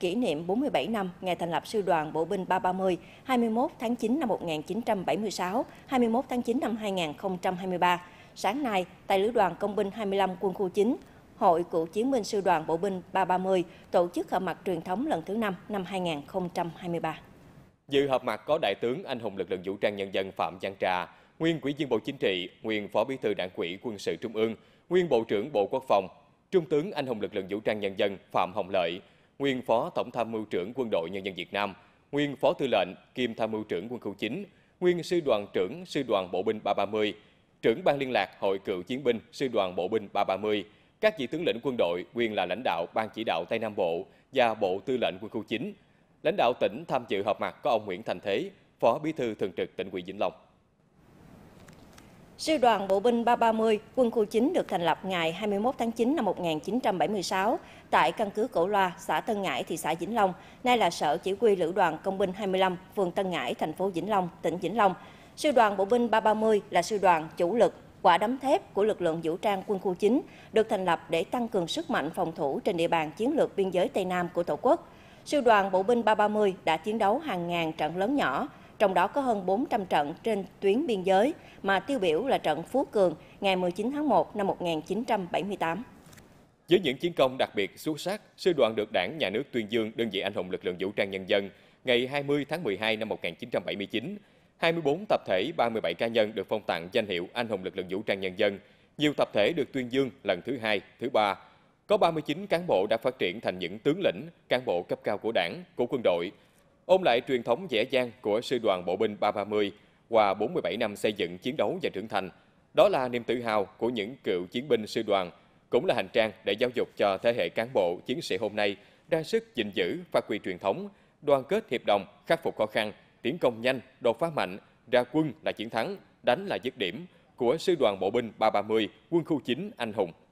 kỷ niệm 47 năm ngày thành lập Sư đoàn Bộ binh 330, 21 tháng 9 năm 1976, 21 tháng 9 năm 2023. Sáng nay, tại Lữ đoàn Công binh 25 Quân khu 9, Hội Cựu chiến binh Sư đoàn Bộ binh 330 tổ chức họp mặt truyền thống lần thứ 5 năm 2023. Dự họp mặt có Đại tướng Anh hùng lực lượng vũ trang nhân dân Phạm Văn Trà, nguyên Ủy viên Bộ Chính trị, nguyên Phó Bí thư Đảng ủy Quân sự Trung ương, nguyên Bộ trưởng Bộ Quốc phòng, Trung tướng Anh hùng lực lượng vũ trang nhân dân Phạm Hồng Lợi, nguyên Phó Tổng tham mưu trưởng Quân đội Nhân dân Việt Nam, nguyên Phó Tư lệnh kiêm Tham mưu trưởng Quân khu 9, nguyên Sư đoàn trưởng Sư đoàn Bộ binh 330, trưởng ban liên lạc Hội cựu chiến binh Sư đoàn Bộ binh 330, các vị tướng lĩnh quân đội nguyên là lãnh đạo Ban chỉ đạo Tây Nam Bộ và Bộ Tư lệnh Quân khu 9. Lãnh đạo tỉnh tham dự họp mặt có ông Nguyễn Thành Thế, Phó Bí thư Thường trực tỉnh ủy Vĩnh Long. Sư đoàn Bộ binh 330, quân khu 9 được thành lập ngày 21 tháng 9 năm 1976 tại căn cứ Cổ Loa, xã Tân Ngãi, thị xã Vĩnh Long, nay là Sở Chỉ huy Lữ đoàn Công binh 25, phường Tân Ngãi, thành phố Vĩnh Long, tỉnh Vĩnh Long. Sư đoàn Bộ binh 330 là sư đoàn chủ lực quả đấm thép của lực lượng vũ trang quân khu 9 được thành lập để tăng cường sức mạnh phòng thủ trên địa bàn chiến lược biên giới Tây Nam của Tổ quốc. Sư đoàn Bộ binh 330 đã chiến đấu hàng ngàn trận lớn nhỏ, trong đó có hơn 400 trận trên tuyến biên giới, mà tiêu biểu là trận Phú Cường ngày 19 tháng 1 năm 1978. Với những chiến công đặc biệt xuất sắc, sư đoàn được Đảng, Nhà nước tuyên dương đơn vị anh hùng lực lượng vũ trang nhân dân ngày 20 tháng 12 năm 1979. 24 tập thể, 37 cá nhân được phong tặng danh hiệu Anh hùng lực lượng vũ trang nhân dân. Nhiều tập thể được tuyên dương lần thứ hai, thứ ba. Có 39 cán bộ đã phát triển thành những tướng lĩnh, cán bộ cấp cao của đảng, của quân đội, ôm lại truyền thống dễ dàng của Sư đoàn Bộ binh 330 qua 47 năm xây dựng, chiến đấu và trưởng thành. Đó là niềm tự hào của những cựu chiến binh sư đoàn, cũng là hành trang để giáo dục cho thế hệ cán bộ, chiến sĩ hôm nay ra sức gìn giữ, phát huy truyền thống, đoàn kết hiệp đồng, khắc phục khó khăn, tiến công nhanh, đột phá mạnh, ra quân là chiến thắng, đánh là dứt điểm của sư đoàn bộ binh 330 quân khu 9 anh hùng